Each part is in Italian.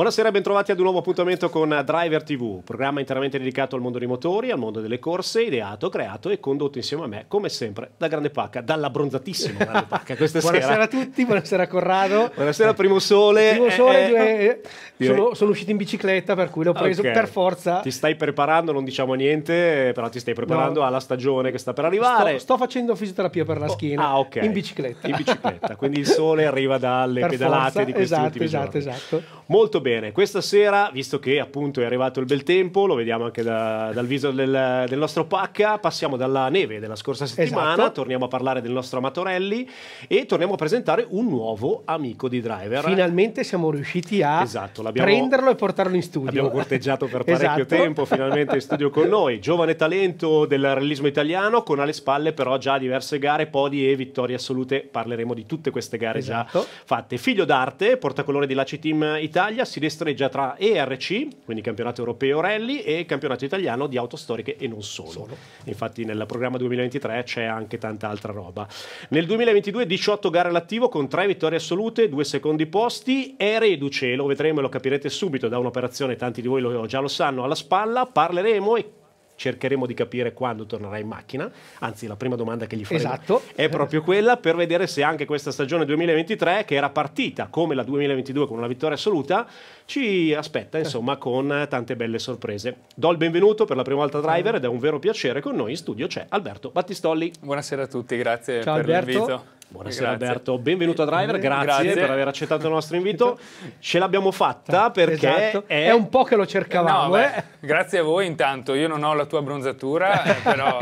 Buonasera e bentrovati ad un nuovo appuntamento con Driver TV, programma interamente dedicato al mondo dei motori, al mondo delle corse, ideato, creato e condotto insieme a me, come sempre, da Grande Pacca, dall'abbronzatissimo Grande Pacca questa buonasera sera. Buonasera a tutti, buonasera Corrado. Buonasera Primo Sole. Primo eh, Sole, eh, eh, eh, sono, sono, uscito in bicicletta per cui l'ho preso okay. per forza. Ti stai preparando, non diciamo niente, però ti stai preparando no. alla stagione che sta per arrivare. Sto, sto facendo fisioterapia per la oh, schiena, oh, ah, okay. in bicicletta. In bicicletta, quindi il sole arriva dalle per pedalate forza, di questi esatto, ultimi esatto, giorni. Esatto, esatto. Molto bene bene. Questa sera, visto che appunto è arrivato il bel tempo, lo vediamo anche da, dal viso del, del, nostro pacca, passiamo dalla neve della scorsa esatto. settimana, esatto. torniamo a parlare del nostro Amatorelli e torniamo a presentare un nuovo amico di Driver. Finalmente siamo riusciti a esatto, prenderlo e portarlo in studio. Abbiamo corteggiato per parecchio esatto. tempo, finalmente in studio con noi. Giovane talento del realismo italiano, con alle spalle però già diverse gare, podi e vittorie assolute. Parleremo di tutte queste gare esatto. già fatte. Figlio d'arte, portacolore di Laci Team Italia, si destreggia tra ERC, quindi campionato europeo rally, e campionato italiano di auto storiche e non solo. solo. Infatti nel programma 2023 c'è anche tanta altra roba. Nel 2022 18 gare all'attivo con 3 vittorie assolute, 2 secondi posti, è reduce, lo vedremo e lo capirete subito da un'operazione, tanti di voi lo, già lo sanno, alla spalla, parleremo e cercheremo di capire quando tornerà in macchina, anzi la prima domanda che gli faremo esatto. è proprio quella per vedere se anche questa stagione 2023 che era partita come la 2022 con una vittoria assoluta ci aspetta insomma con tante belle sorprese. Do il benvenuto per la prima volta a Driver ed è un vero piacere con noi in studio c'è Alberto Battistolli. Buonasera a tutti, grazie Ciao, per Alberto. l'invito. Buonasera grazie. Alberto, benvenuto a Driver, mm, grazie, grazie, per aver accettato il nostro invito. Ce l'abbiamo fatta esatto. perché esatto. è... è... un po' che lo cercavamo. No, eh. grazie a voi intanto, io non ho la tua bronzatura, eh, però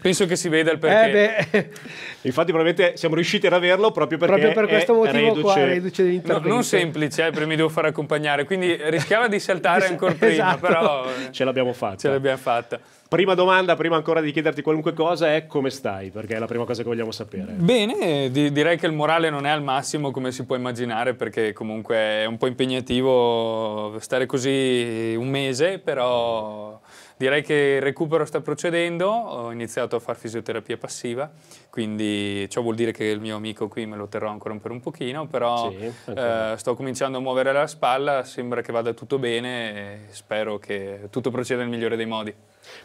penso che si veda il perché. Eh Infatti probabilmente siamo riusciti ad averlo proprio perché proprio per questo motivo reduce... qua, reduce no, non semplice, eh, mi devo fare a accompagnare, quindi rischiava di saltare ancora prima, esatto. però eh, ce l'abbiamo fatta. Ce l'abbiamo fatta. Prima domanda, prima ancora di chiederti qualunque cosa, è come stai? Perché è la prima cosa che vogliamo sapere. Bene, di, direi che il morale non è al massimo come si può immaginare, perché comunque è un po' impegnativo stare così un mese, però... Direi che il recupero sta procedendo, ho iniziato a fare fisioterapia passiva, quindi ciò vuol dire che il mio amico qui me lo terrò ancora per un pochino, però sì, eh, sto cominciando a muovere la spalla, sembra che vada tutto bene e spero che tutto proceda nel migliore dei modi.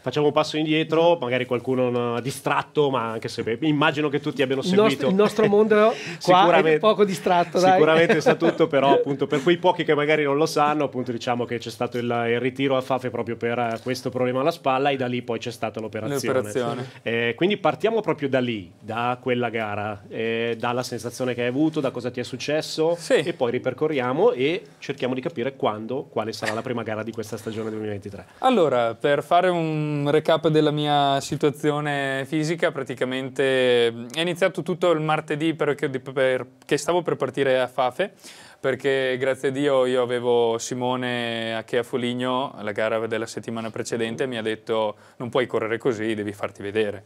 Facciamo un passo indietro, magari qualcuno ha distratto, ma anche se immagino che tutti abbiano seguito. Il nostro, il nostro mondo qua è poco distratto. Sicuramente dai. sa tutto, però appunto per quei pochi che magari non lo sanno, appunto diciamo che c'è stato il, il ritiro a Fafe proprio per eh, questo problema alla spalla e da lì poi c'è stata l'operazione. l'operazione. Eh, quindi partiamo proprio da lì, da quella gara, eh, dalla sensazione che hai avuto, da cosa ti è successo sì. e poi ripercorriamo e cerchiamo di capire quando, quale sarà la prima gara di questa stagione 2023. Allora, per fare un un recap della mia situazione fisica, praticamente è iniziato tutto il martedì perché, perché stavo per partire a Fafe, perché grazie a Dio io avevo Simone a Foligno, la gara della settimana precedente, mi ha detto non puoi correre così, devi farti vedere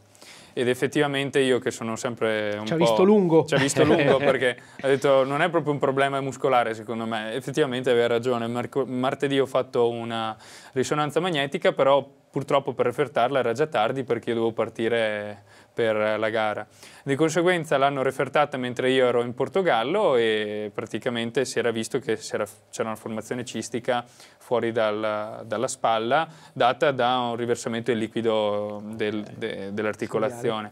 ed effettivamente io che sono sempre un ci ha visto lungo ci ha visto lungo perché ha detto non è proprio un problema muscolare secondo me effettivamente aveva ragione martedì ho fatto una risonanza magnetica però purtroppo per refertarla era già tardi perché io dovevo partire per la gara. Di conseguenza l'hanno refertata mentre io ero in Portogallo e praticamente si era visto che c'era una formazione cistica fuori dal, dalla spalla data da un riversamento del liquido del, de, dell'articolazione.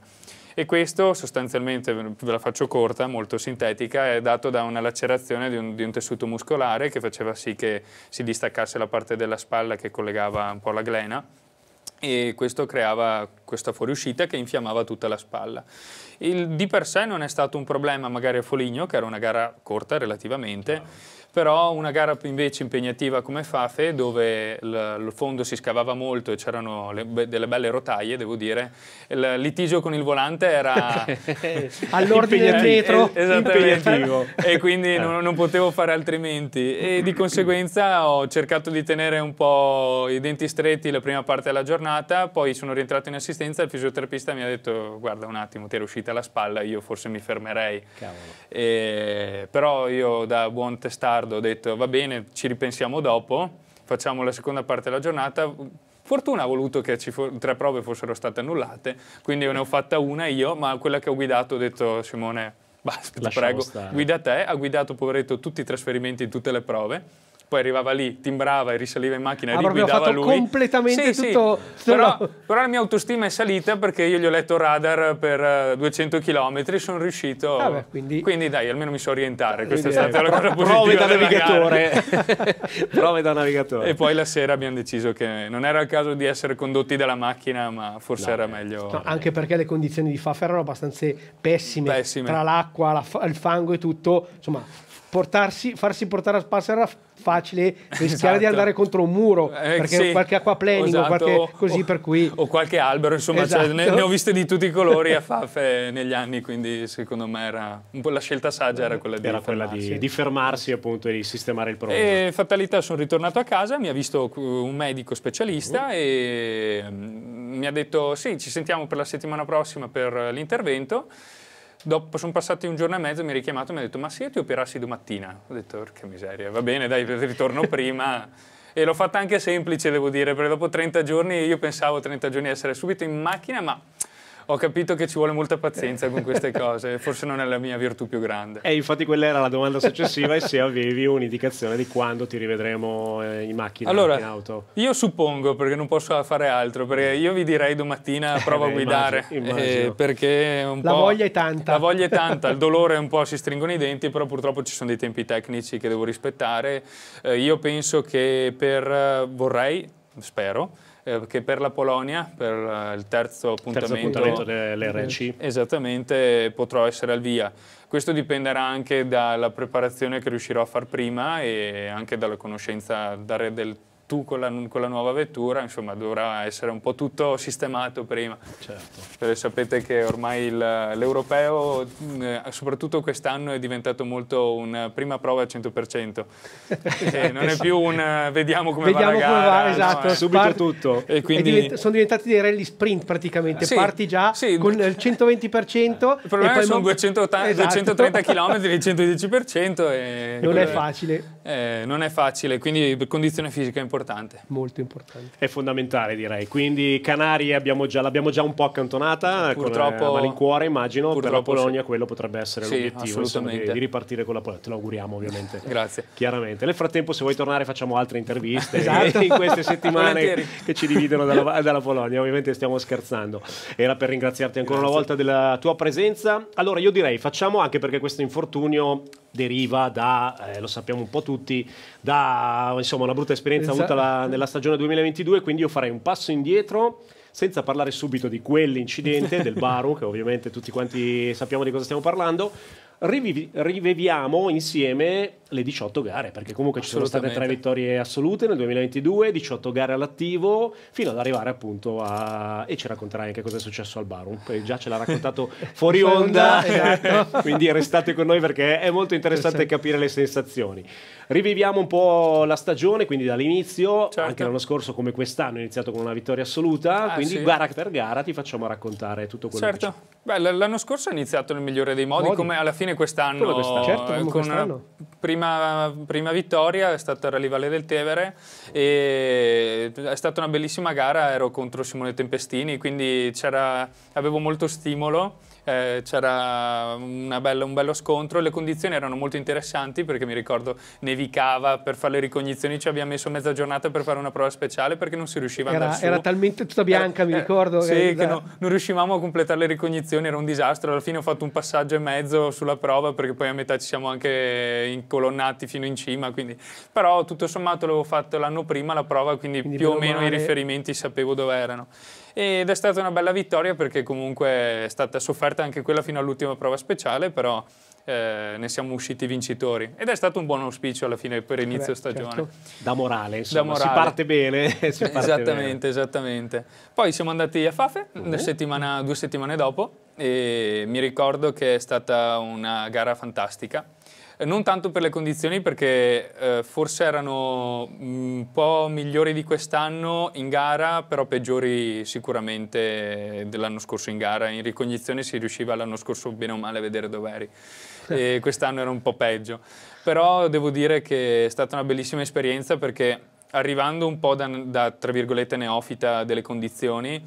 E questo sostanzialmente, ve la faccio corta, molto sintetica, è dato da una lacerazione di un, di un, tessuto muscolare che faceva sì che si distaccasse la parte della spalla che collegava un po' la glena e questo creava questa fuoriuscita che infiammava tutta la spalla. Il, di per sé non è stato un problema magari a Foligno, che era una gara corta relativamente, però una gara invece impegnativa come Fafe dove il fondo si scavava molto e c'erano delle belle rotaie devo dire il litigio con il volante era all'ordine del metro impegnativo e quindi non, eh. non, potevo fare altrimenti e di conseguenza ho cercato di tenere un po' i denti stretti la prima parte della giornata poi sono rientrato in assistenza il fisioterapista mi ha detto guarda un attimo ti è uscita la spalla io forse mi fermerei e, però io da buon testardo tardo, ho detto va bene, ci ripensiamo dopo, facciamo la seconda parte della giornata. Fortuna ha voluto che tre prove fossero state annullate, quindi ne ho fatta una io, ma quella che ho guidato ho detto Simone, basta, prego, stare. guida te, ha guidato poveretto tutti i trasferimenti, in tutte le prove poi arrivava lì, timbrava e risaliva in macchina e ah, riguidava lui. completamente sì, tutto... Sì. Però, però, la mia autostima è salita perché io gli ho letto radar per 200 eh, km, sono riuscito... Ah beh, quindi... quindi... dai, almeno mi so orientare, quindi, è stata la cosa positiva Prove da navigatore. Prove da navigatore. E poi la sera abbiamo deciso che non era il caso di essere condotti dalla macchina, ma forse no, era meglio... No, anche perché le condizioni di Faffa erano abbastanza pessime, pessime. tra l'acqua, la, il fango e tutto, insomma portarsi, farsi portare a spasso era facile rischiare esatto. di andare contro un muro eh, perché sì. qualche acquaplenico esatto. qualche così o, per cui o qualche albero insomma esatto. cioè, ne, esatto. ne, ho viste di tutti i colori a Fafe negli anni quindi secondo me era un po' la scelta saggia era quella di, era fermarsi. di, di fermarsi appunto e di sistemare il problema e fatalità sono ritornato a casa mi ha visto un medico specialista uh. e mm, mi ha detto sì ci sentiamo per la settimana prossima per l'intervento Dopo sono passati un giorno e mezzo, mi ha richiamato e mi ha detto: Ma se io ti operassi domattina? Ho detto: Che miseria, va bene, dai, ritorno prima. E l'ho fatta anche semplice, devo dire, perché dopo 30 giorni io pensavo 30 giorni essere subito in macchina, ma ho capito che ci vuole molta pazienza con queste cose, forse non è la mia virtù più grande. E eh, infatti quella era la domanda successiva e se avevi un'indicazione di quando ti rivedremo eh, in macchina, allora, in auto. Io suppongo, perché non posso fare altro, perché io vi direi domattina eh, prova a guidare, immagino, immagino. Eh, perché un la po'... La voglia è tanta. La voglia è tanta, il dolore è un po' si stringono i denti, però purtroppo ci sono dei tempi tecnici che devo rispettare. Eh, io penso che per... vorrei, spero, eh, che per la Polonia, per eh, il terzo appuntamento, terzo appuntamento dell'RC, esattamente, potrò essere al via. Questo dipenderà anche dalla preparazione che riuscirò a far prima e anche dalla conoscenza del tu con la, con la, nuova vettura, insomma, dovrà essere un po' tutto sistemato prima. Certo. sapete che ormai l'europeo, mm, eh, soprattutto quest'anno, è diventato molto una eh, prima prova al 100%. e eh, non è esatto. più un vediamo come vediamo va la gara. Va, esatto, no, subito Part tutto. E quindi... E sono diventati dei rally sprint praticamente, sì, parti già sì. con il 120%. Il problema e poi sono 280, esatto. 230 km, il 110% e... Non è facile eh, non è facile, quindi condizione fisica è importante. Molto importante. È fondamentale direi, quindi Canari l'abbiamo già, già un po' accantonata, purtroppo, con malincuore immagino, per la Polonia sì. quello potrebbe essere sì, l'obiettivo di, di, ripartire con la Polonia, te lo auguriamo ovviamente. Grazie. Chiaramente, nel frattempo se vuoi tornare facciamo altre interviste esatto. in queste settimane che ci dividono dalla, dalla, Polonia, ovviamente stiamo scherzando. Era per ringraziarti ancora Grazie. una volta della tua presenza. Allora io direi facciamo anche perché questo infortunio deriva da, eh, lo sappiamo un po' tutti, da insomma, una brutta esperienza Pensa... Esatto. avuta la, nella stagione 2022, quindi io farei un passo indietro senza parlare subito di quell'incidente del Baru, che ovviamente tutti quanti sappiamo di cosa stiamo parlando, riviv- riviviamo insieme le 18 gare, perché comunque ci sono state tre vittorie assolute nel 2022, 18 gare all'attivo, fino ad arrivare appunto a... e ci racconterai anche cosa è successo al Barum, già ce l'ha raccontato fuori onda, esatto. quindi restate con noi perché è molto interessante esatto. capire le sensazioni. Riviviamo un po' la stagione, quindi dall'inizio, certo. anche l'anno scorso come quest'anno è iniziato con una vittoria assoluta, ah, quindi sì. gara per gara ti facciamo raccontare tutto quello certo. che c'è. Beh, l'anno scorso è iniziato nel migliore dei modi. modi. come alla fine fine quest'anno, quest'anno. Eh, certo, con quest'anno. una prima, prima, vittoria, è stata Rally Valle del Tevere e è stata una bellissima gara, ero contro Simone Tempestini, quindi avevo molto stimolo eh, c'era un bello scontro, le condizioni erano molto interessanti perché mi ricordo nevicava, per fare le ricognizioni ci abbiamo messo mezza giornata per fare una prova speciale perché non si riusciva era, a andare Era talmente tutta bianca, eh, mi eh, ricordo. Sì, che, che no, non riuscivamo a completare le ricognizioni, era un disastro, alla fine ho fatto un passaggio e mezzo sulla prova perché poi a metà ci siamo anche incolonnati fino in cima, quindi... però tutto sommato l'avevo fatto l'anno prima la prova, quindi, quindi più o meno male... i riferimenti sapevo dove erano ed è stata una bella vittoria perché comunque è stata sofferta anche quella fino all'ultima prova speciale, però eh, ne siamo usciti vincitori ed è stato un buon auspicio alla fine per inizio Beh, certo. stagione. Certo. Da, morale, insomma, da morale, si parte bene. si parte esattamente, bene. esattamente. Poi siamo andati a Fafe uh-huh. settimana, due settimane dopo e mi ricordo che è stata una gara fantastica eh, non tanto per le condizioni perché eh, forse erano mm, un po' migliori di quest'anno in gara, però peggiori sicuramente dell'anno scorso in gara. In ricognizione si riusciva l'anno scorso bene o male a vedere dove eri e quest'anno era un po' peggio. Però devo dire che è stata una bellissima esperienza perché arrivando un po' da, da tra virgolette neofita delle condizioni,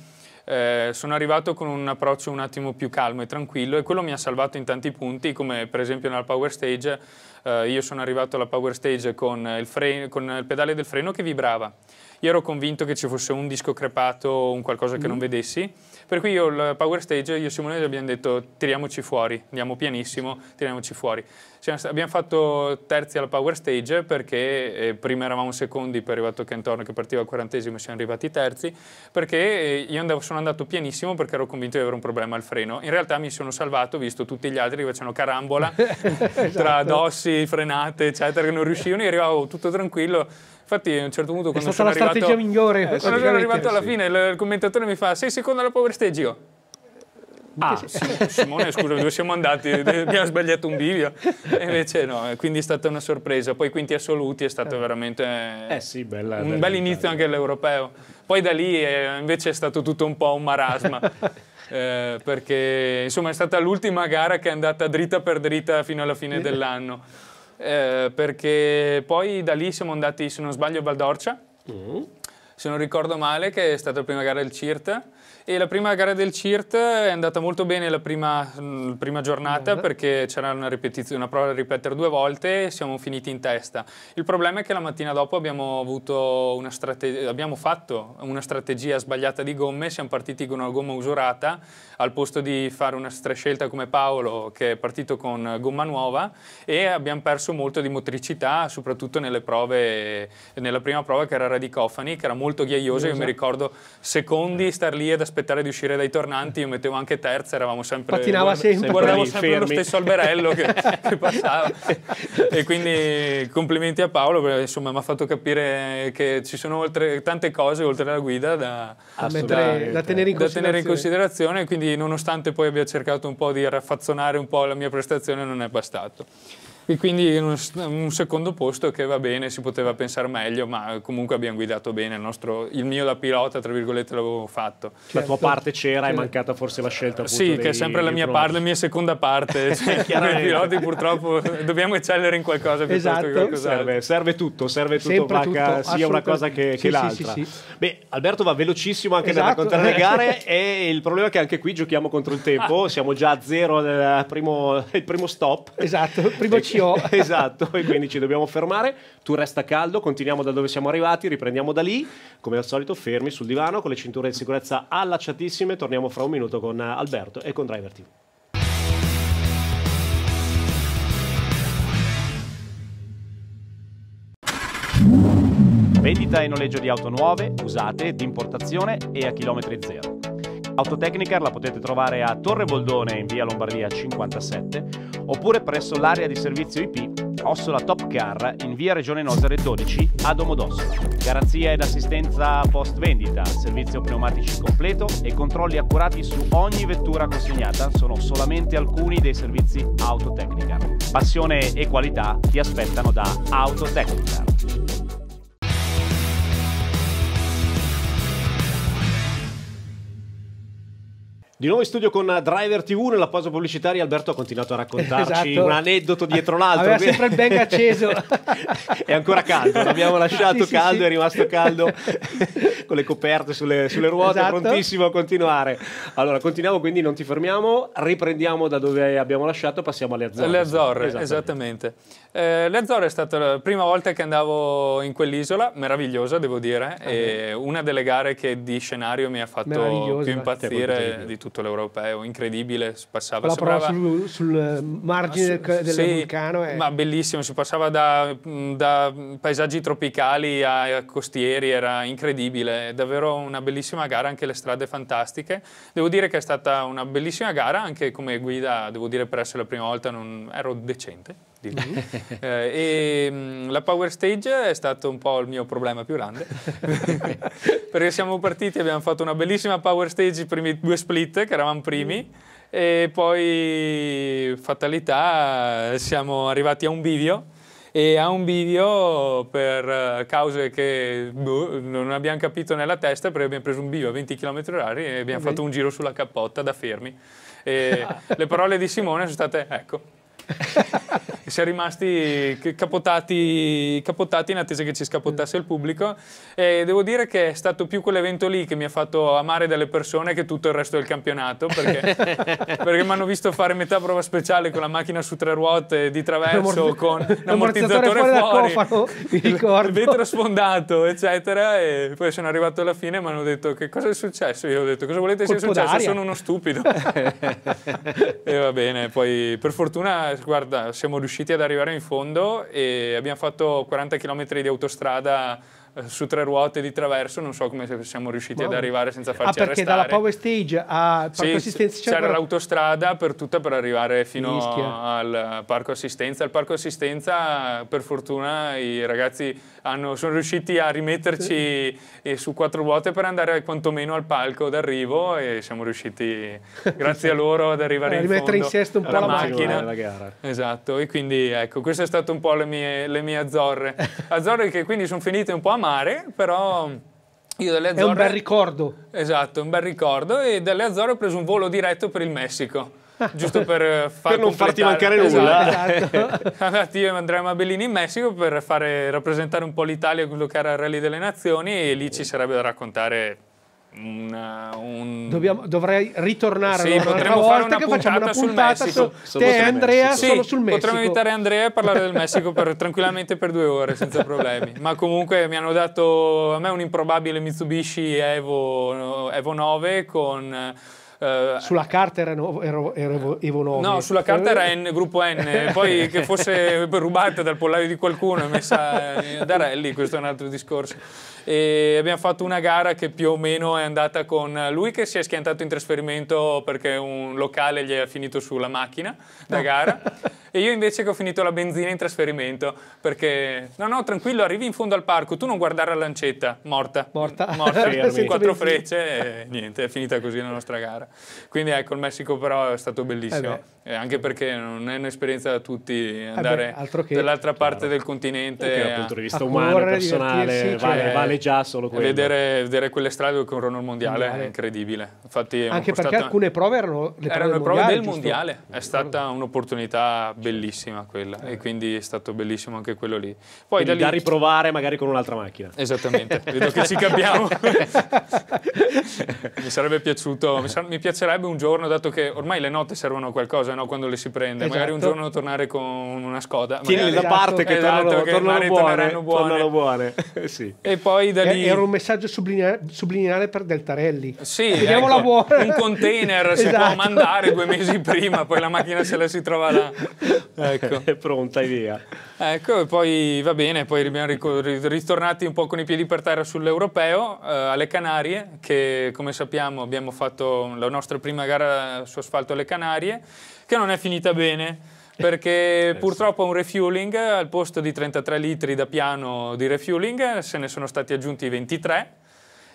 eh, sono arrivato con un approccio un attimo più calmo e tranquillo e quello mi ha salvato in tanti punti, come per esempio nella Power Stage, eh, io sono arrivato alla Power Stage con il, con il pedale del freno che vibrava. Io ero convinto che ci fosse un disco crepato, o un qualcosa che mm. non vedessi, per cui io il Power Stage, io e Simone abbiamo detto tiriamoci fuori, andiamo pianissimo, tiriamoci fuori. Abbiamo fatto terzi al Power Stage perché eh, prima eravamo secondi, poi è arrivato Kentorno che partiva al quarantesimo e siamo arrivati terzi, perché eh, io andavo, sono andato pianissimo perché ero convinto di avere un problema al freno. In realtà mi sono salvato, visto tutti gli altri che facevano carambola esatto. tra dossi, frenate, eccetera, che non riuscivano, io arrivavo tutto tranquillo Infatti a un certo punto quando è stata la arrivato, strategia migliore. Eh, sono arrivato alla sì. fine, il, il commentatore mi fa sei secondo alla power stage io. Ah, Simone, scusa, dove siamo andati? Abbiamo sbagliato un bivio. E invece no, quindi è stata una sorpresa. Poi quinti assoluti è stato eh. veramente eh sì, bella, un bel inizio anche all'europeo. Poi da lì eh, invece è stato tutto un po' un marasma. eh, perché insomma è stata l'ultima gara che è andata dritta per dritta fino alla fine dell'anno eh, perché poi da lì siamo andati, se non sbaglio, a Valdorcia, mm. se non ricordo male, che è stata la prima gara del CIRT, e la prima gara del CIRT è andata molto bene la prima, la mm, prima giornata Beh. perché c'era una, una prova da ripetere due volte e siamo finiti in testa. Il problema è che la mattina dopo abbiamo, abbiamo fatto una strategia sbagliata di gomme, siamo partiti con una gomma usurata al posto di fare una scelta come Paolo che è partito con gomma nuova e abbiamo perso molto di motricità soprattutto nelle prove, nella prima prova che era Radicofani che era molto ghiaiosa, io mi ricordo secondi star lì ad aspettare aspettare di uscire dai tornanti, io mettevo anche terza, eravamo sempre... Patinava sempre. Guardavo sempre fermi. lo stesso alberello che, che passava. e quindi complimenti a Paolo, perché insomma mi ha fatto capire che ci sono oltre, tante cose oltre alla guida da, mettere, da, da, tenere da, tenere in considerazione. Quindi nonostante poi abbia cercato un po' di raffazzonare un po' la mia prestazione, non è bastato. E quindi un, un, secondo posto che va bene, si poteva pensare meglio, ma comunque abbiamo guidato bene. Il, nostro, il mio da pilota, tra virgolette, l'avevo fatto. Certo. La tua certo. parte c'era, è certo. mancata forse la scelta. Sì, dei, che è sempre la mia, parte, la mia seconda parte. Cioè, noi piloti purtroppo dobbiamo eccellere in qualcosa piuttosto esatto. qualcosa serve, serve, tutto, serve tutto, sempre tutto sia una cosa che, sì, che l'altra. Sì, sì, Beh, Alberto va velocissimo anche esatto. nel raccontare le gare e il problema è che anche qui giochiamo contro il tempo, siamo già a zero nel eh, primo, primo, stop. Esatto, primo C Lazio. esatto, e quindi ci dobbiamo fermare. Tu resta caldo, continuiamo da dove siamo arrivati, riprendiamo da lì. Come al solito, fermi sul divano con le cinture di sicurezza allacciatissime. Torniamo fra un minuto con Alberto e con Driver TV. Vendita e noleggio di auto nuove, usate, di importazione e a chilometri zero. Autotecnica la potete trovare a Torre Boldone in via Lombardia 57 oppure presso l'area di servizio IP Ossola Top Car in via Regione Nosere 12 a Domodossola. Garanzia ed assistenza post vendita, servizio pneumatici completo e controlli accurati su ogni vettura consegnata sono solamente alcuni dei servizi Autotecnica. Passione e qualità ti aspettano da Autotecnica. Di nuovo in studio con Driver TV, nella pausa pubblicitaria Alberto ha continuato a raccontarci esatto. un aneddoto dietro l'altro. Aveva sempre il bang acceso. è ancora caldo, l'abbiamo lasciato sì, caldo, sì, è rimasto caldo con le coperte sulle, sulle ruote, esatto. prontissimo a continuare. Allora, continuiamo quindi, non ti fermiamo, riprendiamo da dove abbiamo lasciato, passiamo alle Azzorre. Le Azzorre, esatto. esattamente. esattamente. Eh, le Azzorre è stata la prima volta che andavo in quell'isola, meravigliosa devo dire, ah, e una delle gare che di scenario mi ha fatto più impazzire di tutto l'europeo, incredibile, si passava la sembrava, sul, sul eh, margine su, ah, del sì, vulcano. E... Eh. ma bellissimo, si passava da, da paesaggi tropicali a, costieri, era incredibile, davvero una bellissima gara, anche le strade fantastiche. Devo dire che è stata una bellissima gara, anche come guida, devo dire per essere la prima volta non, ero decente di mm-hmm. lui. eh, e mm, la Power Stage è stato un po' il mio problema più grande, perché siamo partiti, abbiamo fatto una bellissima Power Stage, i primi due split che eravamo primi, mm. e poi fatalità siamo arrivati a un bivio e a un bivio per eh, cause che boh, non abbiamo capito nella testa perché abbiamo preso un bivio a 20 km h e abbiamo okay. Mm-hmm. fatto un giro sulla cappotta da fermi. Ah. Le parole di Simone sono state, ecco, e siamo rimasti capotati, capotati, in attesa che ci scapottasse il pubblico e devo dire che è stato più quell'evento lì che mi ha fatto amare delle persone che tutto il resto del campionato perché, perché mi hanno visto fare metà prova speciale con la macchina su tre ruote di traverso con l'ammortizzatore ammortizzatore fuori, cofano, il vetro sfondato eccetera e poi sono arrivato alla fine e mi hanno detto che cosa è successo io ho detto cosa volete sia successo sono uno stupido e va bene poi per fortuna guarda, siamo riusciti ad arrivare in fondo e abbiamo fatto 40 km di autostrada eh, su tre ruote di traverso, non so come siamo riusciti wow. ad arrivare senza ah, farci ah, perché arrestare. dalla power stage a parco sì, assistenza c'era, cioè, l'autostrada per tutta per arrivare fino Mischia. al parco assistenza. Al parco assistenza per fortuna i ragazzi hanno, sono riusciti a rimetterci sì. su quattro ruote per andare quantomeno al palco d'arrivo e siamo riusciti, grazie a loro, ad arrivare a in rimettere in sesto un po' la, la macchina. gara. Esatto, e quindi ecco, queste sono state un po' le mie, le mie azzorre. azzorre che quindi sono finite un po' a mare, però... Io delle Azzorre... È un bel ricordo. Esatto, un bel ricordo. E dalle Azzorre ho preso un volo diretto per il Messico giusto per, eh, far per non farti mancare nulla. Esatto. esatto. esatto. Io e Andrea Mabellini in Messico per fare, rappresentare un po' l'Italia quello che era il Rally delle Nazioni e lì ci sarebbe da raccontare una, eh, un... Dobbiamo, dovrei ritornare sì, allora una volta che facciamo una puntata su, su te e Andrea sì, solo sul Messico. Potremmo invitare Andrea a parlare del Messico per, tranquillamente per due ore senza problemi. Ma comunque mi hanno dato a me un improbabile Mitsubishi Evo, Evo 9 con eh, sulla carta era, no, era, era Evo Novi. No, sulla carta era N, gruppo N, poi che fosse rubata dal pollaio di qualcuno e messa da Rally, questo è un altro discorso. E abbiamo fatto una gara che più o meno è andata con lui che si è schiantato in trasferimento perché un locale gli è finito sulla macchina da gara. E io invece che ho finito la benzina in trasferimento, perché no, no, tranquillo, arrivi in fondo al parco, tu non guardare la lancetta, morta. Morta. Morta, sì, quattro frecce e niente, è finita così la nostra gara. Quindi ecco, il Messico però è stato bellissimo, eh anche perché non è un'esperienza da tutti eh andare eh dall'altra parte chiaro. del continente. Perché dal punto di vista umano, personale, vale, cioè, vale, già solo quello. Vedere, vedere quelle strade che corrono il mondiale è incredibile. Infatti, è Anche perché alcune prove erano le prove, erano del, prove mondiale, del mondiale. È stata un'opportunità bellissima quella eh. e quindi è stato bellissimo anche quello lì. Poi da, lì... da, riprovare magari con un'altra macchina. Esattamente, vedo che ci capiamo. mi sarebbe piaciuto, mi, sa- mi, piacerebbe un giorno, dato che ormai le note servono a qualcosa no? quando le si prende, esatto. magari un esatto. giorno tornare con una Skoda. Tienile da parte che esatto, tornano, che tornano buone, buone. Tornano buone. sì. E poi da eh, lì... Era un messaggio subliminale, sublineare per Deltarelli. Sì, eh, ecco, la buona. un container si può esatto. mandare due mesi prima, poi la macchina se la si trova là. ecco. è pronta idea. Ecco, e poi va bene, poi abbiamo ritornati un po' con i piedi per terra sull'Europeo, eh, alle Canarie, che come sappiamo abbiamo fatto la nostra prima gara su asfalto alle Canarie, che non è finita bene eh, perché eh purtroppo un refueling al posto di 33 litri da piano di refueling se ne sono stati aggiunti 23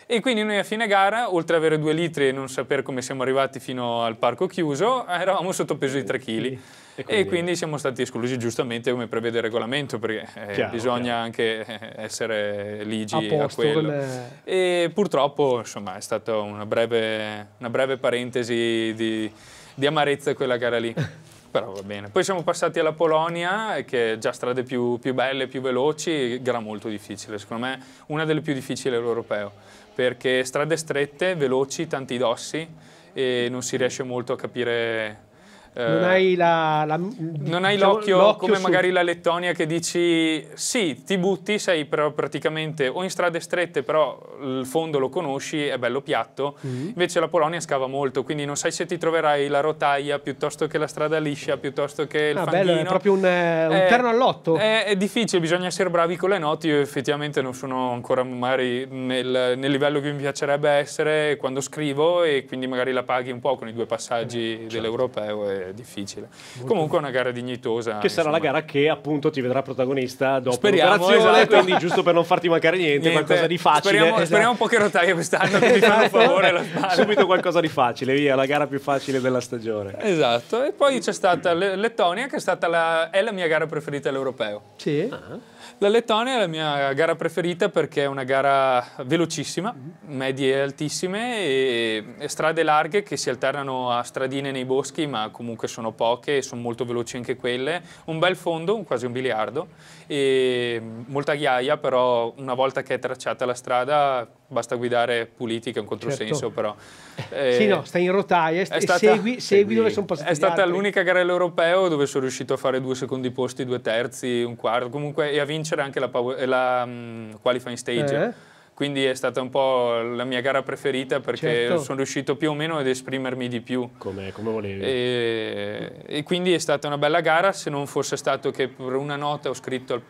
e quindi noi a fine gara, oltre ad avere 2 litri e non sapere come siamo arrivati fino al parco chiuso, eravamo sotto peso di 3 kg. E quindi, e quindi siamo stati esclusi giustamente come prevede il regolamento perché eh, chiaro, bisogna chiaro. anche eh, essere ligi a, a quello. Le... E purtroppo insomma, è stata una breve, una breve parentesi di, di amarezza quella gara lì. però va bene. Poi siamo passati alla Polonia, che è già strade più, più belle, più veloci, gara molto difficile, secondo me una delle più difficili all'europeo, perché strade strette, veloci, tanti dossi e non si riesce molto a capire eh, non hai, la, la, non hai l'occhio, l'occhio, come su. magari la Lettonia che dici sì, ti butti, sei però praticamente o in strade strette, però il fondo lo conosci, è bello piatto. Mm-hmm. Invece la Polonia scava molto, quindi non sai se ti troverai la rotaia piuttosto che la strada liscia, piuttosto che il ah, fanghino. Bello, è proprio un, eh, un è, eh, terno all'otto. È, è, difficile, bisogna essere bravi con le note. Io effettivamente non sono ancora magari nel, nel, livello che mi piacerebbe essere quando scrivo e quindi magari la paghi un po' con i due passaggi certo. dell'europeo. E, difficile. Molto Comunque è una gara dignitosa. Che sarà la gara che appunto ti vedrà protagonista dopo speriamo, l'operazione, esatto. quindi giusto per non farti mancare niente, niente. qualcosa di facile. Speriamo, esatto. speriamo un po' che rotaia quest'anno, che esatto. favore Subito qualcosa di facile, via, la gara più facile della stagione. Esatto, e poi c'è stata Lettonia che è stata la, è la mia gara preferita all'europeo. Sì. Ah. La Lettonia è la mia gara preferita perché è una gara velocissima, medie e altissime e, strade larghe che si alternano a stradine nei boschi ma comunque sono poche e sono molto veloci anche quelle, un bel fondo, quasi un biliardo e molta ghiaia però una volta che è tracciata la strada basta guidare Puliti che è un controsenso certo. però. Eh, sì, no, stai in rotaia e stata, segui, segui, dove sono passati È stata l'unica gara all'europeo dove sono riuscito a fare due secondi posti, due terzi, un quarto, comunque e a vincere anche la, la um, qualifying stage. Eh quindi è stata un po' la mia gara preferita perché certo. sono riuscito più o meno ad esprimermi di più. Come, come volevi. E, e, quindi è stata una bella gara, se non fosse stato che per una nota ho scritto al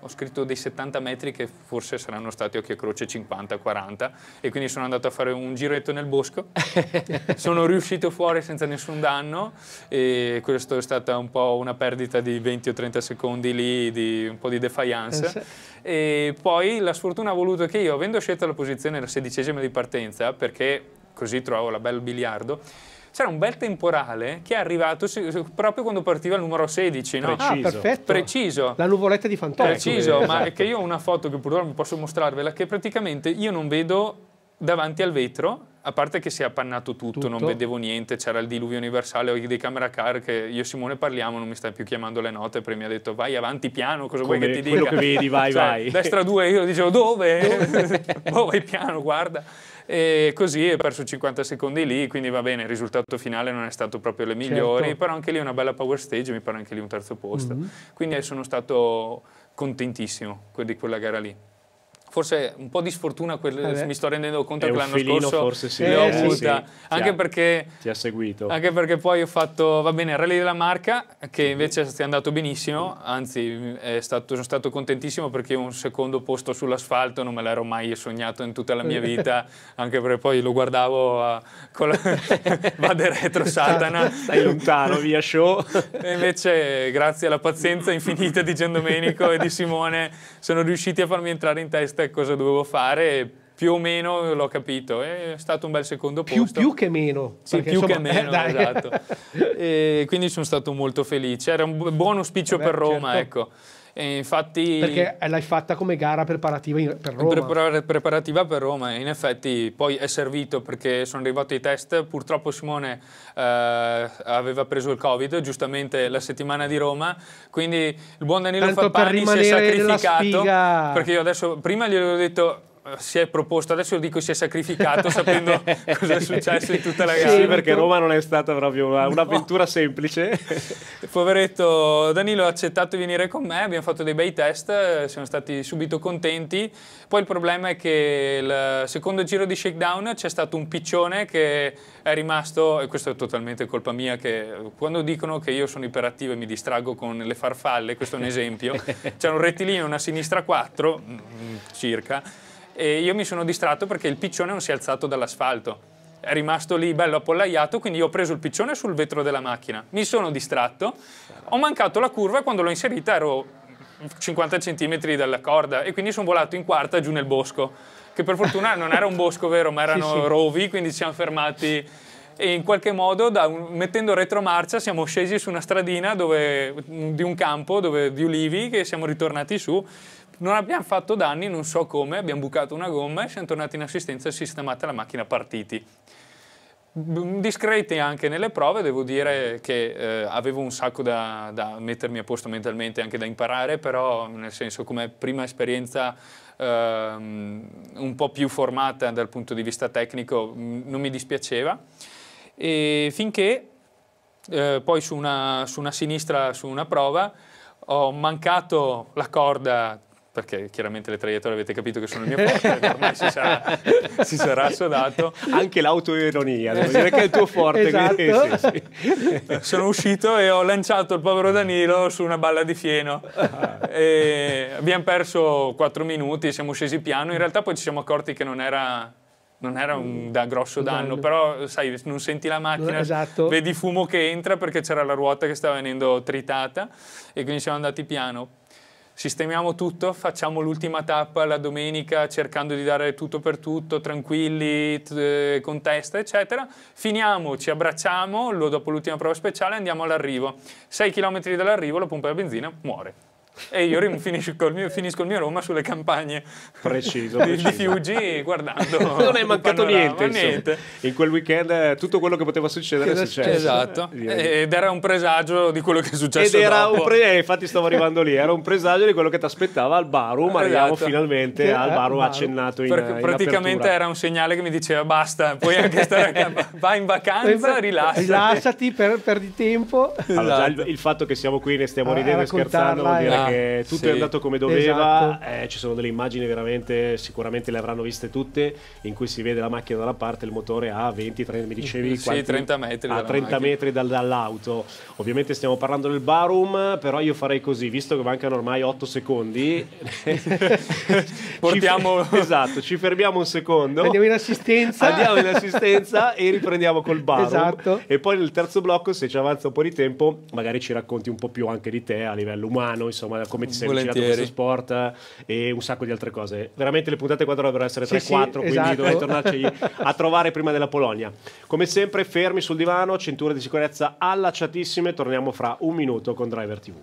ho scritto dei 70 metri che forse saranno stati occhio e croce 50-40 e quindi sono andato a fare un giretto nel bosco, sono riuscito fuori senza nessun danno e questo è stata un po' una perdita di 20 o 30 secondi lì, di un po' di defiance eh e poi la sfortuna ha voluto che io avendo scelto la posizione la sedicesima di partenza perché così trovavo la bel biliardo c'era un bel temporale che è arrivato proprio quando partiva il numero 16, no? Preciso. Ah, perfetto. Preciso. La nuvoletta di Fantozzi. Preciso, ma esatto. che io ho una foto che purtroppo posso mostrarvela, che praticamente io non vedo davanti al vetro a parte che si è appannato tutto, tutto. non vedevo niente, c'era il diluvio universale, ho dei camera car che io e Simone parliamo, non mi stai più chiamando le note, poi mi ha detto vai avanti piano, cosa Come, vuoi che ti dica? Quello che vedi, vai, cioè, vai. Destra 2, io dicevo dove? oh, vai piano, guarda. E così ho perso 50 secondi lì, quindi va bene, il risultato finale non è stato proprio le migliori, certo. però anche lì una bella power stage, mi pare anche lì un terzo posto. Mm -hmm. Quindi eh, sono stato contentissimo di quella gara lì forse un po' di sfortuna quel, eh, mi sto rendendo conto che l'anno filino, scorso forse sì. l'ho eh, avuta sì, sì. anche ha, perché ti ha seguito anche perché poi ho fatto va bene il rally della Marca che invece è andato benissimo anzi stato, sono stato contentissimo perché un secondo posto sull'asfalto non me l'ero mai sognato in tutta la mia vita anche perché poi lo guardavo a, ah, con la, vade retro satana stai lontano via show e invece grazie alla pazienza infinita di Gian Domenico e di Simone sono riusciti a farmi entrare in testa e cosa dovevo fare più o meno l'ho capito, è stato un bel secondo posto. Più, più che meno. Sì, più insomma, che meno, eh, esatto. quindi sono stato molto felice, era un buon auspicio eh Beh, per Roma, certo. ecco. E infatti, Perché l'hai fatta come gara preparativa per Roma. Pre- preparativa per Roma, in effetti poi è servito perché sono arrivati i test. Purtroppo Simone eh, aveva preso il Covid, giustamente la settimana di Roma, quindi il buon Danilo Tanto Fappani si è sacrificato. Perché io adesso, prima gli ho detto eh, si è proposto, adesso lo dico si è sacrificato sapendo cosa è successo in tutta la gara. Sì, perché Roma non è stata proprio una, no. un'avventura semplice. Poveretto Danilo ha accettato di venire con me, abbiamo fatto dei bei test, siamo stati subito contenti. Poi il problema è che il secondo giro di shakedown c'è stato un piccione che è rimasto, e questo è totalmente colpa mia, che quando dicono che io sono iperattivo e mi distraggo con le farfalle, questo è un esempio, c'è un rettilineo, una sinistra 4 mm, mm, circa e io mi sono distratto perché il piccione non si è alzato dall'asfalto. È rimasto lì bello appollaiato, quindi io ho preso il piccione sul vetro della macchina. Mi sono distratto, ho mancato la curva e quando l'ho inserita ero 50 cm dalla corda e quindi sono volato in quarta giù nel bosco, che per fortuna non era un bosco vero, ma erano sì, sì. rovi, quindi ci siamo fermati e in qualche modo un, mettendo retromarcia siamo scesi su una stradina dove, di un campo dove, di ulivi che siamo ritornati su non abbiamo fatto danni, non so come, abbiamo bucato una gomma e siamo tornati in assistenza e sistemata la macchina partiti mm, discreti anche nelle prove, devo dire che eh, avevo un sacco da, da, mettermi a posto mentalmente, anche da imparare, però nel senso come prima esperienza eh, un po' più formata dal punto di vista tecnico mm, non mi dispiaceva, e finché eh, poi su una, su una sinistra, su una prova, ho mancato la corda perché chiaramente le traiettorie avete capito che sono il mio forte, ormai si sarà, si sarà sudato. Anche l'autoironia, devo dire che è il tuo forte. esatto. quindi, sì, sì. Sono uscito e ho lanciato il povero Danilo su una balla di fieno. abbiamo perso 4 minuti, siamo scesi piano, in realtà poi ci siamo accorti che non era non era un mm. da grosso danno, danno, però sai, non senti la macchina, esatto. vedi fumo che entra perché c'era la ruota che stava venendo tritata e quindi siamo andati piano sistemiamo tutto, facciamo l'ultima tappa la domenica cercando di dare tutto per tutto, tranquilli, eh, con testa, eccetera. Finiamo, ci abbracciamo, dopo l'ultima prova speciale andiamo all'arrivo. 6 km dall'arrivo la pompa di benzina muore. e io finisco il, mio, finisco il mio Roma sulle campagne preciso, di, preciso. di Fiuggi guardando. non è mancato niente, niente. In quel weekend eh, tutto quello che poteva succedere che è successo. Esatto. Eh, Ed era un presagio di quello che è successo. Ed era dopo. un pre- eh, infatti stavo arrivando lì, era un presagio di quello che ti aspettava al Barum, esatto. arriviamo finalmente che al Barum accennato in, Perché Praticamente apertura. era un segnale che mi diceva basta, puoi anche stare a casa, vai in vacanza, rilassati. Rilassati, per, perdi tempo. Allora, esatto. il, il, fatto che siamo qui ne stiamo ridendo e scherzando vuol dire no, perché tutto sì. è andato come doveva, esatto. eh, ci sono delle immagini veramente, sicuramente le avranno viste tutte, in cui si vede la macchina da una parte, il motore a 20, 30, mi dicevi, sì, quanti, 30 metri, a 30 metri dal, dall'auto. Ovviamente stiamo parlando del barum, però io farei così, visto che mancano ormai 8 secondi, portiamo... Ci, esatto, ci fermiamo un secondo. Andiamo in assistenza. Andiamo in assistenza e riprendiamo col barum. Esatto. E poi nel terzo blocco, se ci avanza un po' di tempo, magari ci racconti un po' più anche di te a livello umano, insomma, eh, come ti sei avvicinato a questo sport eh, e un sacco di altre cose. Veramente le puntate qua dovrebbero essere 3-4, sì, sì, quindi esatto. dovrei tornarci a trovare prima della Polonia. Come sempre, fermi sul divano, cinture di sicurezza allacciatissime, torniamo fra un minuto con Driver TV.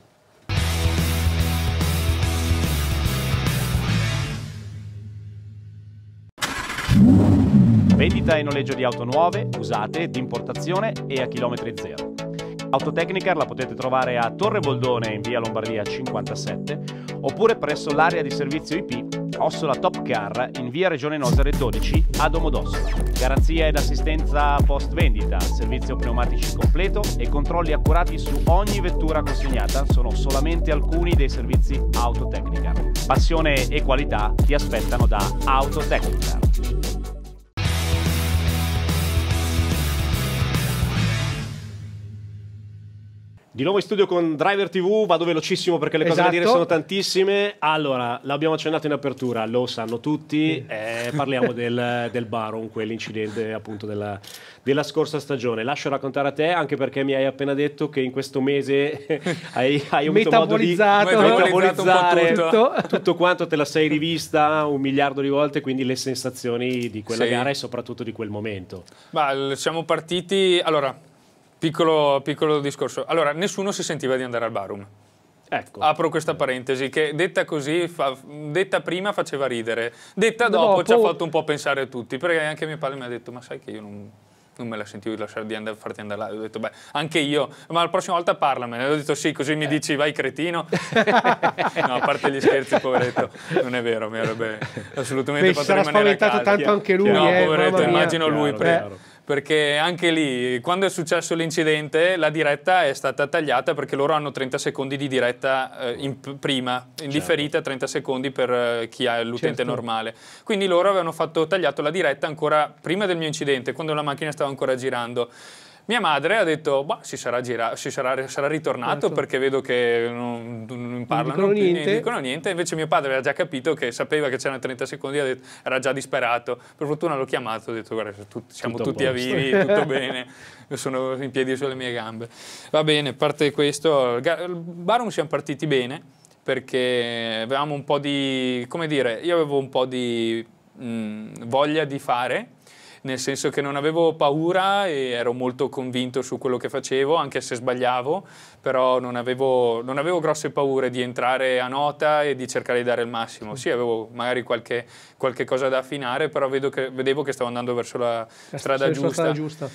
Vendita e noleggio di auto nuove, usate, di importazione e a chilometri zero Autotecnica la potete trovare a Torre Boldone in via Lombardia 57 oppure presso l'area di servizio IP Ossola Top Car in via Regione Nosere 12 a Domodossola. Garanzia ed assistenza post vendita, servizio pneumatici completo e controlli accurati su ogni vettura consegnata sono solamente alcuni dei servizi Autotecnica. Passione e qualità ti aspettano da Autotecnica. Di nuovo in studio con Driver TV, vado velocissimo perché le cose da dire esatto. sono tantissime. Allora, l'abbiamo accennato in apertura, lo sanno tutti, eh, parliamo del, del Baron, quell'incidente appunto della, della, scorsa stagione. Lascio raccontare a te anche perché mi hai appena detto che in questo mese hai, hai avuto modo di metabolizzare tutto. tutto. quanto, te la sei rivista un miliardo di volte, quindi le sensazioni di quella sì. gara e soprattutto di quel momento. Ma siamo partiti, allora Piccolo, piccolo discorso. Allora, nessuno si sentiva di andare al barum. Ecco. Apro questa parentesi che detta così, fa, detta prima faceva ridere, detta dopo, dopo ci ha fatto un po' pensare a tutti, perché anche mio padre mi ha detto ma sai che io non, non me la sentivo di, lasciare, di andare, farti andare là, ho detto beh anche io, ma la prossima volta parlamene, ho detto sì così mi eh. dici vai cretino, no a parte gli scherzi poveretto, non è vero, mi avrebbe assolutamente Beh, fatto rimanere a casa. spaventato tanto anche lui, no, eh, poveretto immagino mia. lui, chiaro, chiaro perché anche lì, quando è successo l'incidente, la diretta è stata tagliata perché loro hanno 30 secondi di diretta eh, in prima, in certo. differita 30 secondi per eh, chi è l'utente certo. normale. Quindi loro avevano fatto, tagliato la diretta ancora prima del mio incidente, quando la macchina stava ancora girando. Mia madre ha detto, bah, si sarà, girato, si sarà, sarà ritornato certo. perché vedo che non, non parlano, non più, niente. non dicono niente. Invece mio padre aveva già capito che sapeva che c'erano 30 secondi, detto, era già disperato. Per fortuna l'ho chiamato, ho detto, guarda, tut, siamo tutto tutti a vivi, tutto bene, sono in piedi sulle mie gambe. Va bene, a parte questo, il Barum siamo partiti bene perché avevamo un po' di, come dire, io avevo un po' di mh, mm, voglia di fare nel senso che non avevo paura e ero molto convinto su quello che facevo, anche se sbagliavo, però non avevo, non avevo grosse paure di entrare a nota e di cercare di dare il massimo. Sì, avevo magari qualche, qualche cosa da affinare, però che, vedevo che stavo andando verso la strada giusta. strada giusta.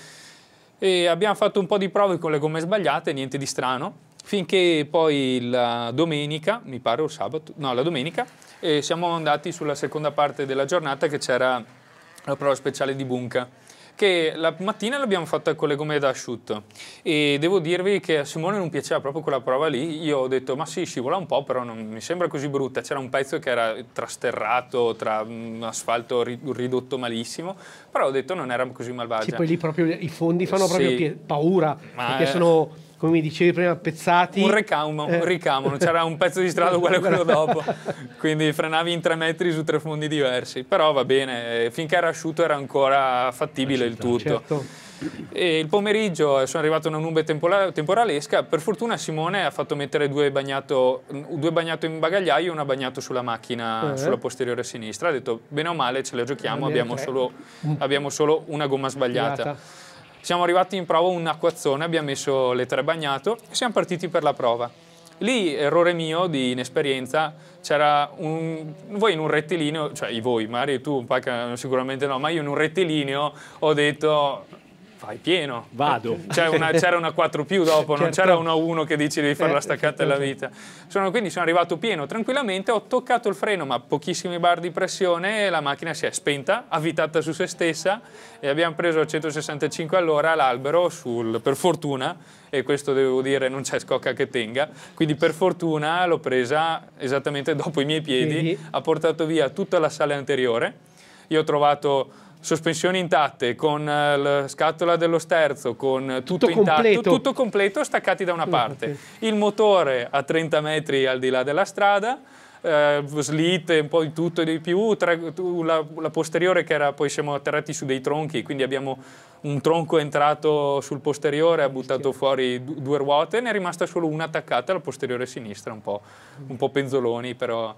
E abbiamo fatto un po' di prove con le gomme sbagliate, niente di strano finché poi la domenica, mi pare o sabato, no la domenica, siamo andati sulla seconda parte della giornata che c'era la prova speciale di Bunka che la mattina l'abbiamo fatta con le gomme da asciutto e devo dirvi che a Simone non piaceva proprio quella prova lì, io ho detto ma sì scivola un po' però non mi sembra così brutta, c'era un pezzo che era trasterrato, tra mm, asfalto ridotto malissimo, però ho detto non era così malvagia. Sì, poi lì proprio i fondi fanno proprio sì, paura ma perché è... sono come mi dicevi prima, pezzati. Un ricamo, eh. un ricamo, non c'era un pezzo di strada uguale a quello dopo, quindi frenavi in tre metri su tre fondi diversi, però va bene, eh, finché era asciutto era ancora fattibile certo, il tutto. Certo. E il pomeriggio eh, sono arrivato a una nube temporalesca, per fortuna Simone ha fatto mettere due bagnato, due bagnato in bagagliaio e una bagnato sulla macchina, eh. sulla posteriore sinistra, ha detto bene o male ce la giochiamo, abbiamo solo, abbiamo solo, una gomma sbagliata. Siamo arrivati in prova un acquazzone, abbiamo messo le tre bagnato e siamo partiti per la prova. Lì, errore mio di inesperienza, c'era un... voi in un rettilineo, cioè i voi, magari tu, Pac, sicuramente no, ma io in un rettilineo ho detto Fai pieno. Vado. Una, c'era una 4 più dopo, certo. non c'era certo. una 1 che dici devi fare la eh, staccata della vita. Sono, quindi sono arrivato pieno tranquillamente, ho toccato il freno ma pochissimi bar di pressione, la macchina si è spenta, avvitata su se stessa e abbiamo preso a 165 all'ora l'albero sul, per fortuna, e questo devo dire non c'è scocca che tenga, quindi per fortuna l'ho presa esattamente dopo i miei piedi, ha portato via tutta la sale anteriore, io ho trovato sospensioni intatte, con eh, la scatola dello sterzo, con tutto, tutto intatto, completo. tutto completo, staccati da una parte. Il motore a 30 metri al di là della strada, eh, slitte, un po' di tutto e di più, tra, la, la, posteriore che era, poi siamo atterrati su dei tronchi, quindi abbiamo un tronco entrato sul posteriore, ha buttato fuori due ruote, ne è rimasta solo una attaccata alla posteriore sinistra, un po', un po penzoloni, però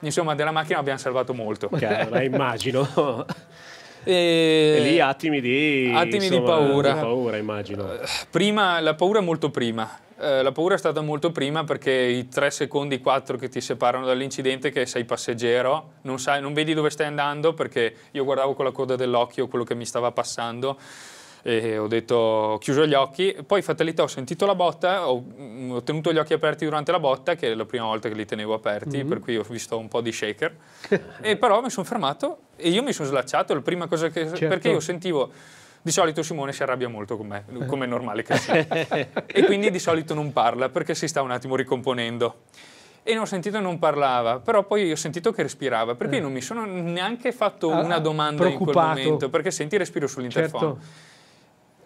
insomma della macchina abbiamo salvato molto. Chiaro, immagino. E, e lì attimi di, attimi insomma, di paura. Di paura, immagino. Eh, prima, la paura è molto prima. Eh, la paura è stata molto prima perché i tre secondi, quattro che ti separano dall'incidente, che sei passeggero, non, sai, non vedi dove stai andando perché io guardavo con la coda dell'occhio quello che mi stava passando e ho detto, ho chiuso gli occhi, poi fatalità ho sentito la botta, ho, mm, ho, tenuto gli occhi aperti durante la botta, che è la prima volta che li tenevo aperti, mm-hmm. per cui ho visto un po' di shaker, e però mi sono fermato e io mi sono slacciato, la prima cosa che... Certo. perché io sentivo... Di solito Simone si arrabbia molto con me, come è normale che sia. e quindi di solito non parla perché si sta un attimo ricomponendo e non ho sentito che non parlava, però poi ho sentito che respirava, per cui eh. non mi sono neanche fatto ah, una domanda preoccupato. in quel momento, perché senti respiro sull'interfono. Certo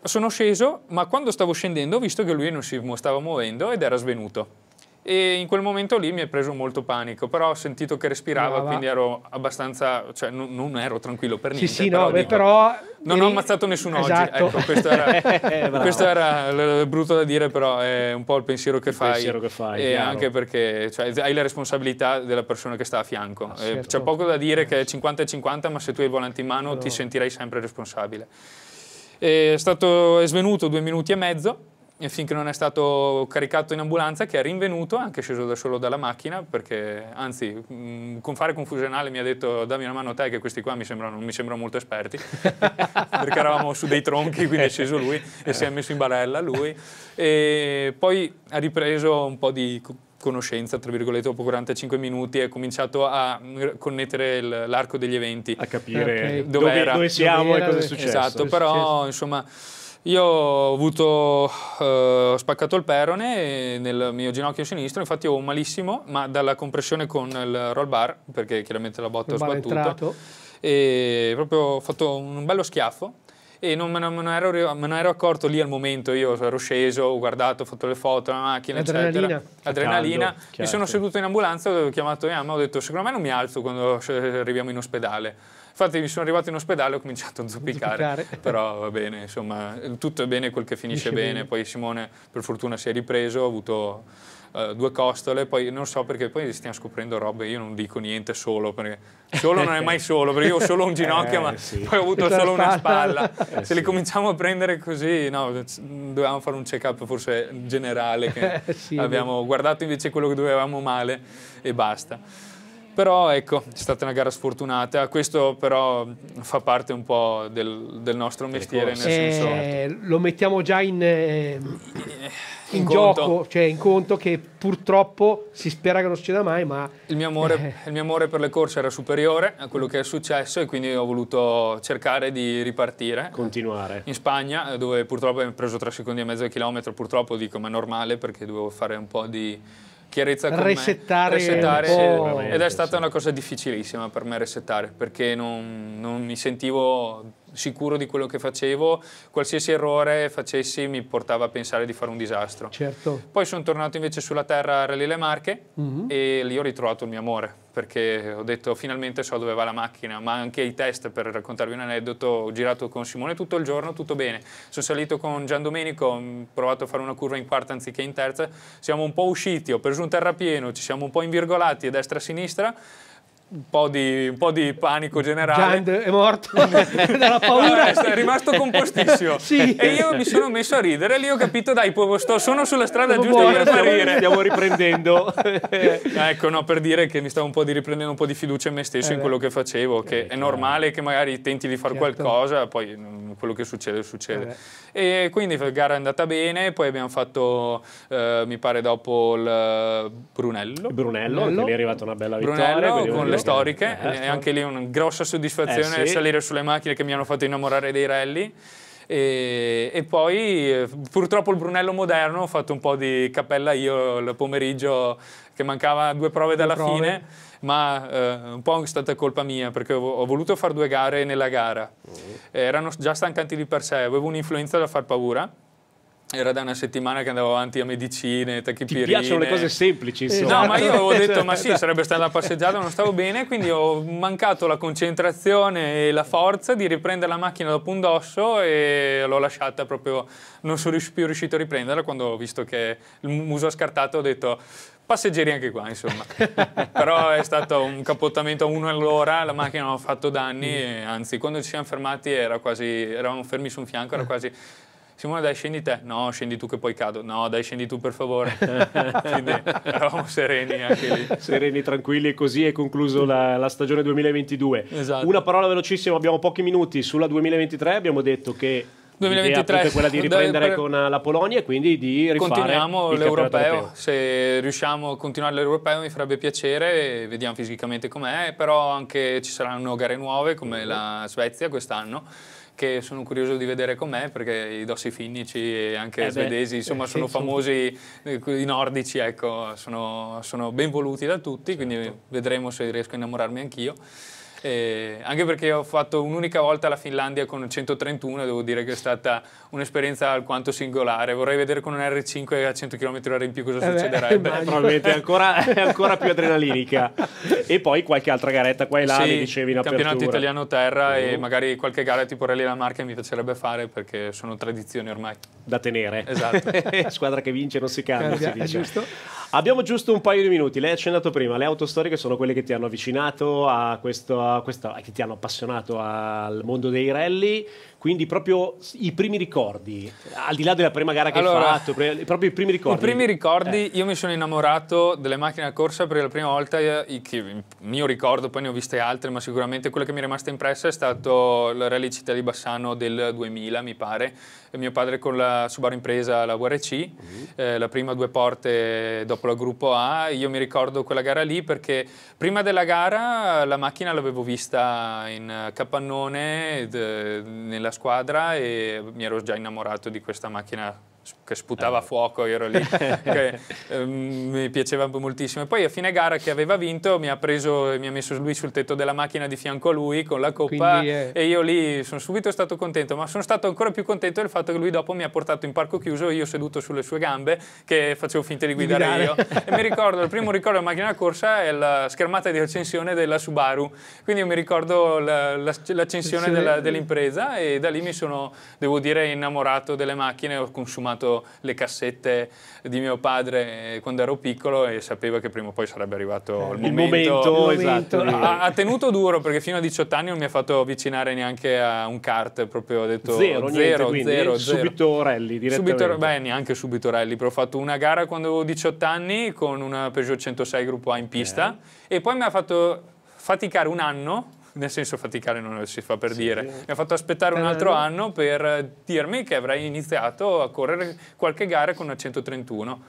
sono sceso, ma quando stavo scendendo ho visto che lui non si stava muovendo ed era svenuto. E in quel momento lì mi è preso molto panico, però ho sentito che respirava, Brava. quindi ero abbastanza, cioè non, non, ero tranquillo per niente. Sì, sì, però, no, dico, beh, però... Non ho ammazzato nessuno esatto. oggi, ecco, questo era, questo era brutto da dire, però è un po' il pensiero che il fai. Pensiero che fai e anche perché cioè, hai la responsabilità della persona che sta a fianco. Ah, certo. C'è poco da dire che è 50 50, ma se tu hai il volante in mano però... ti sentirai sempre responsabile. È, stato, svenuto due minuti e mezzo finché non è stato caricato in ambulanza che è rinvenuto, anche sceso da solo dalla macchina, perché anzi mh, mm, con fare confusionale mi ha detto dammi una mano a te che questi qua mi sembrano, non mi sembrano molto esperti, perché eravamo su dei tronchi, quindi è sceso lui e si è messo in barella lui. E poi ha ripreso un po' di conoscenza, tra virgolette, dopo 45 minuti e cominciato a connettere l'arco degli eventi. A capire okay. dove, dove, dove, siamo e cosa è successo. Esatto, è però successo. insomma... Io ho avuto, eh, spaccato il perone nel mio ginocchio sinistro, infatti ho malissimo, ma dalla compressione con il roll bar, perché chiaramente la botta ho sbattuto, e proprio ho fatto un bello schiaffo, e non, me, non ero, me, ne ero, accorto lì al momento, io ero sceso, ho guardato, ho fatto le foto, la macchina, adrenalina. eccetera, adrenalina, cioè, caldo, mi sono seduto in ambulanza, ho chiamato mia mamma, ho detto secondo me non mi alzo quando arriviamo in ospedale. Infatti mi sono arrivato in ospedale e ho cominciato a zoppicare, zoppicare. però va bene, insomma, tutto è bene quel che finisce, finisce bene. bene, poi Simone per fortuna si è ripreso, ha avuto eh, due costole, poi non so perché poi stiamo scoprendo robe, io non dico niente solo, perché solo non è mai solo, perché io ho solo un ginocchio, eh, ma sì. poi ho avuto solo una spalla. Eh, Se sì. li cominciamo a prendere così, no, dovevamo fare un check-up forse generale, che sì, abbiamo guardato invece quello che dovevamo male e basta. Però ecco, è stata una gara sfortunata, questo però fa parte un po' del, del nostro mestiere. Eh, senso... Eh, lo mettiamo già in, eh, eh in, in gioco, cioè in conto che purtroppo si spera che non succeda mai, ma... Il mio, amore, eh. il mio amore per le corse era superiore a quello che è successo e quindi ho voluto cercare di ripartire. Continuare. In Spagna, eh, dove purtroppo ho preso tre secondi e mezzo al chilometro, purtroppo dico ma è normale perché dovevo fare un po' di chiarezza con resettare, resettare eh, ed è stata una cosa difficilissima per me resettare perché non, non, mi sentivo sicuro di quello che facevo qualsiasi errore facessi mi portava a pensare di fare un disastro certo. poi sono tornato invece sulla terra a Rally Le Marche mm-hmm. e lì ho ritrovato il mio amore perché ho detto finalmente so dove va la macchina, ma anche i test per raccontarvi un aneddoto, ho girato con Simone tutto il giorno, tutto bene, sono salito con Gian Domenico, ho provato a fare una curva in quarta anziché in terza, siamo un po' usciti, ho preso un terrapieno, ci siamo un po' invirgolati a destra e a sinistra, un po, di, un po' di, panico generale. Giand è morto dalla paura. Allora, è rimasto compostissimo. sì. E io mi sono messo a ridere. Lì ho capito, dai, sto, sono sulla strada Sono giusta buono, per stiamo- Stiamo riprendendo. Ah, ecco, no, per dire che mi stavo un po' di riprendendo un po' di fiducia in me stesso in eh quello che facevo, che eh, è normale che magari tenti di fare Certo. qualcosa, poi mm, quello che succede succede. Eh e quindi la gara è andata bene, poi abbiamo fatto, eh, mi pare dopo il Brunello. Brunello, Brunello. anche lì è arrivata una bella vittoria. Brunello con vuol storiche, eh, eh anche lì una grossa soddisfazione eh, sì. salire sulle macchine che mi hanno fatto innamorare dei rally. E, e, poi eh, purtroppo il Brunello moderno ho fatto un po' di cappella io il pomeriggio che mancava due prove due dalla prove. fine ma eh, un po' è stata colpa mia perché ho, ho voluto fare due gare nella gara mm. erano già stancanti di per sé avevo un'influenza da far paura era da una settimana che andavo avanti a medicine, tachipirine. Ti piacciono le cose semplici, insomma. No, ma io avevo detto, ma sì, sarebbe stata una passeggiata, non stavo bene, quindi ho mancato la concentrazione e la forza di riprendere la macchina dopo un dosso e l'ho lasciata proprio, non sono più riuscito a riprenderla quando ho visto che il muso ha scartato, ho detto passeggeri anche qua, insomma. Però è stato un capottamento a uno all'ora, la macchina non ha fatto danni, anzi, quando ci siamo fermati era quasi, eravamo fermi su un fianco, era quasi Simone dai scendi te, no scendi tu che poi cado, no dai scendi tu per favore, quindi eravamo sereni anche lì. Sereni, tranquilli e così è concluso la, la stagione 2022. Esatto. Una parola velocissima, abbiamo pochi minuti, sulla 2023 abbiamo detto che 2023 è quella di riprendere deve... con la Polonia e quindi di rifare continuiamo l'europeo se riusciamo a continuare l'europeo mi farebbe piacere vediamo fisicamente com'è però anche ci saranno gare nuove come mm-hmm. la Svezia quest'anno che sono curioso di vedere com'è perché i dossi finnici e anche eh svedesi insomma eh, sono sì, famosi sono... Eh, i nordici ecco sono, sono, ben voluti da tutti certo. quindi vedremo se riesco a innamorarmi anch'io eh, anche perché ho fatto un'unica volta la Finlandia con 131 devo dire che è stata un'esperienza alquanto singolare. Vorrei vedere con un R5 a 100 km/h in più cosa eh succederebbe. Beh, probabilmente è ancora, ancora, più adrenalinica. E poi qualche altra garetta qua e là, sì, mi dicevi in apertura. campionato italiano terra uh. e magari qualche gara tipo Rally La Marca mi piacerebbe fare perché sono tradizioni ormai. Da tenere. Esatto. Squadra che vince non si cambia, Cambia, si dice. giusto. Abbiamo giusto un paio di minuti. Lei ha accennato prima, le autostoriche sono quelle che ti hanno avvicinato a questo, a questo che ti hanno appassionato al mondo dei rally. Quindi proprio i primi ricordi, al di là della prima gara che allora, hai fatto, proprio i primi ricordi. I primi ricordi, eh. io mi sono innamorato delle macchine da corsa per la prima volta, che mio ricordo, poi ne ho viste altre, ma sicuramente quella che mi è rimasta impressa è stato la Rally Città di Bassano del 2000, mi pare. E mio padre con la Subaru Impresa, la WRC, uh mhm. -huh. eh, la prima due porte dopo la gruppo A, io mi ricordo quella gara lì perché prima della gara la macchina l'avevo vista in Capannone, eh, nella squadra e mi ero già innamorato di questa macchina che sputava eh. fuoco, ero lì, che, eh, mi piaceva moltissimo. E poi a fine gara che aveva vinto mi ha, preso, e mi ha messo lui sul tetto della macchina di fianco a lui con la coppa Quindi, eh. e io lì sono subito stato contento, ma sono stato ancora più contento del fatto che lui dopo mi ha portato in parco chiuso, io seduto sulle sue gambe che facevo finta di guidare io. E mi ricordo, il primo ricordo della macchina da corsa è la schermata di accensione della Subaru. Quindi io mi ricordo l'accensione la, la, dell'impresa e da lì mi sono, devo dire, innamorato delle macchine, ho consumato le cassette di mio padre eh, quando ero piccolo e sapeva che prima o poi sarebbe arrivato eh, il, il momento. momento esatto. Ha, eh. ha, tenuto duro perché fino a 18 anni non mi ha fatto avvicinare neanche a un kart, proprio ho detto zero, zero, niente, zero, zero. Subito rally direttamente. Subito, beh, neanche subito rally, però ho fatto una gara quando avevo 18 anni con una Peugeot 106 gruppo A in pista eh. e poi mi ha fatto faticare un anno nel senso faticare non si fa per sì, dire. Sì. Mi ha fatto aspettare un altro anno per dirmi che avrei iniziato a correre qualche gara con una 131.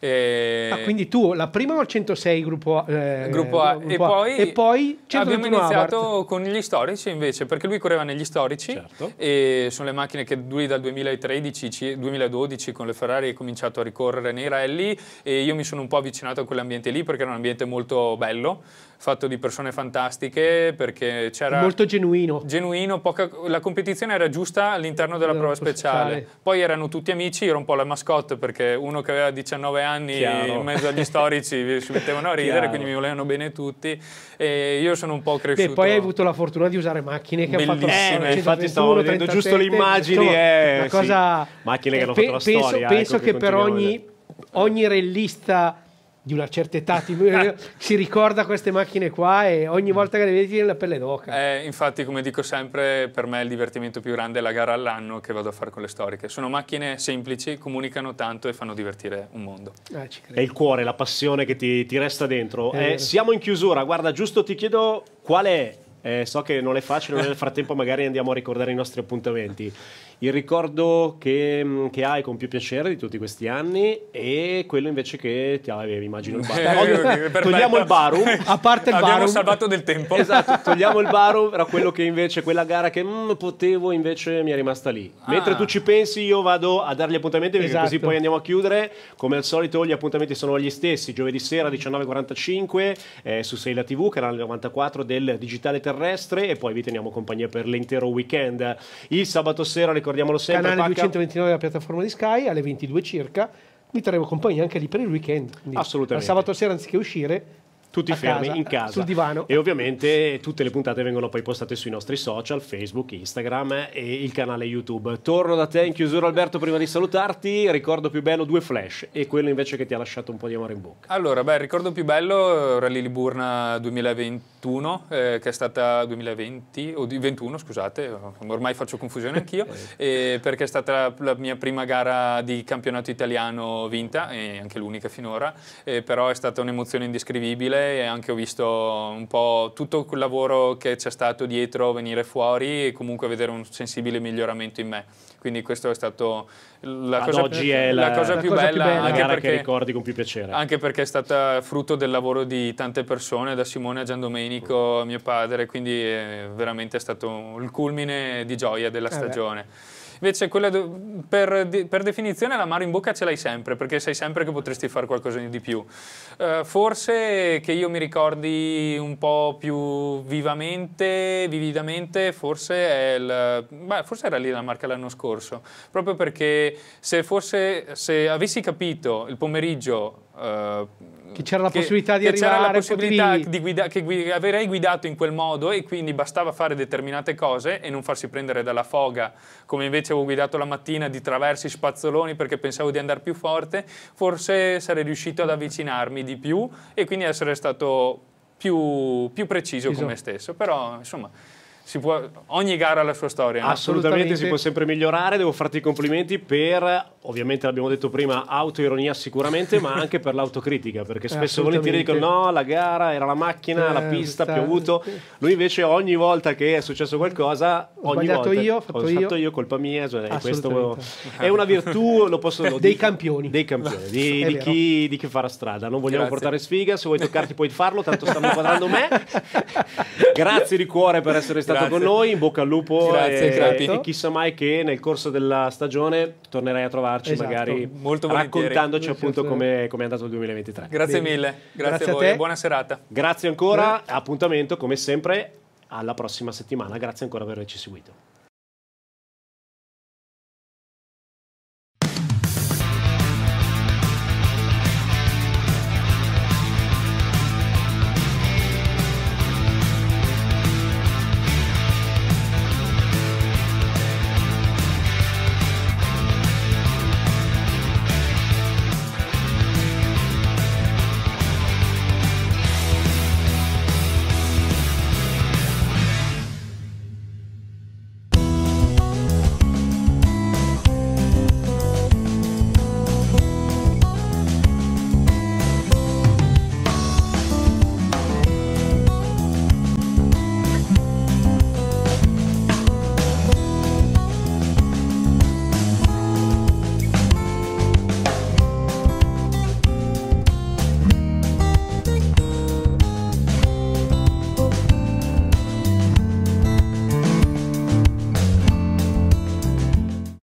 E... Ah, quindi tu la prima o il 106 gruppo, eh, gruppo A, gruppo e, a. Poi e, poi abbiamo iniziato Abarth. con gli storici invece perché lui correva negli storici certo. e sono le macchine che lui dal 2013 2012 con le Ferrari ha cominciato a ricorrere nei rally e io mi sono un po' avvicinato a quell'ambiente lì perché era un ambiente molto bello fatto di persone fantastiche perché c'era... Molto genuino. Genuino, poca, la competizione era giusta all'interno della prova speciale. speciale. Poi erano tutti amici, io ero un po' la mascotte perché uno che aveva 19 anni Chiaro. in mezzo agli storici si mettevano a ridere, Chiaro. quindi mi volevano bene tutti e io sono un po' cresciuto. E poi hai avuto la fortuna di usare macchine che Bellissime. hanno fatto... Bellissime, infatti stavo vedendo giusto le immagini. Insomma, è, una eh, cosa... Sì. Macchine che hanno pe- fatto la penso, storia. Ecco, penso ecco, che, che per ogni ogni rellista di una certa età ti, eh, si ricorda queste macchine qua e ogni volta che le vedi la pelle d'oca. Eh, infatti, come dico sempre, per me il divertimento più grande è la gara all'anno che vado a fare con le storiche. Sono macchine semplici, comunicano tanto e fanno divertire un mondo. Eh, è il cuore, la passione che ti, ti resta dentro. Eh. eh, siamo in chiusura, guarda, giusto ti chiedo qual è eh, so che non è facile, nel frattempo magari andiamo a ricordare i nostri appuntamenti il ricordo che, mm, che, hai con più piacere di tutti questi anni e quello invece che ti avevi, immagino, il barum. Eh, togliamo il barum. A parte il Abbiamo barum. salvato del tempo. Esatto, togliamo il barum, era quello che invece, quella gara che mm, potevo invece mi è rimasta lì. Ah. Mentre tu ci pensi io vado a dargli appuntamenti perché esatto. così poi andiamo a chiudere. Come al solito gli appuntamenti sono gli stessi, giovedì sera 19.45 eh, su 6 la TV, canale 94 del Digitale Terrestre e poi vi teniamo compagnia per l'intero weekend. Il sabato sera alle ricordiamolo sempre. Canale 229 della piattaforma di Sky alle 22 circa. Mi terremo compagnia anche lì per il weekend. Assolutamente. Il sabato sera anziché uscire tutti fermi casa, in casa sul divano e ovviamente tutte le puntate vengono poi postate sui nostri social Facebook Instagram e il canale YouTube torno da te in chiusura Alberto prima di salutarti ricordo più bello due flash e quello invece che ti ha lasciato un po' di amore in bocca allora beh ricordo più bello eh, Rally Liburna 2021 eh, che è stata 2020 o 2021 scusate ormai faccio confusione anch'io eh, perché è stata la mia prima gara di campionato italiano vinta e anche l'unica finora eh, però è stata un'emozione indescrivibile e anche ho visto un po' tutto quel lavoro che c'è stato dietro venire fuori e comunque vedere un sensibile miglioramento in me. Quindi questo è stato la cosa, oggi è la, la cosa, la più, cosa bella, più, bella, anche perché, che ricordi con più piacere. Anche perché è stata frutto del lavoro di tante persone, da Simone a Gian Domenico, mm. mio padre, quindi è eh, veramente è stato il culmine di gioia della eh stagione. Beh. Invece quella per, per, definizione mano in bocca ce l'hai sempre, perché sai sempre che potresti fare qualcosa di più. Uh, forse che io mi ricordi un po' più vivamente, vividamente, forse, il, beh, forse era lì la marca l'anno scorso, proprio perché se, fosse, se avessi capito il pomeriggio... Uh, che c'era la possibilità di che, di arrivare c'era la possibilità di guida, che guida, avrei guidato in quel modo e quindi bastava fare determinate cose e non farsi prendere dalla foga come invece avevo guidato la mattina di traversi spazzoloni perché pensavo di andare più forte forse sarei riuscito ad avvicinarmi di più e quindi essere stato più, più preciso, preciso con me stesso però insomma può, ogni gara ha la sua storia. No? Assolutamente, si può sempre migliorare, devo farti i complimenti per, ovviamente l'abbiamo detto prima, autoironia sicuramente, ma anche per l'autocritica, perché eh, spesso volentieri dicono no, la gara era la macchina, eh, la pista, ha piovuto. Lui invece ogni volta che è successo qualcosa, ho ogni volta io, ho fatto, ho io. fatto io, colpa mia, cioè, questo è una virtù, lo posso dire. Eh, dei campioni. Dei campioni, di, di, chi, di, chi, farà strada. Non vogliamo Grazie. portare sfiga, se vuoi toccarti puoi farlo, tanto stanno guardando me. Grazie di cuore per essere stato stato con noi, in bocca al lupo grazie, e, grazie. e chissà mai che nel corso della stagione tornerai a trovarci esatto. magari Molto raccontandoci appunto come, come, è andato il 2023. Grazie Bene. mille, grazie, grazie a voi, buona serata. Grazie ancora, appuntamento come sempre alla prossima settimana, grazie ancora per averci seguito.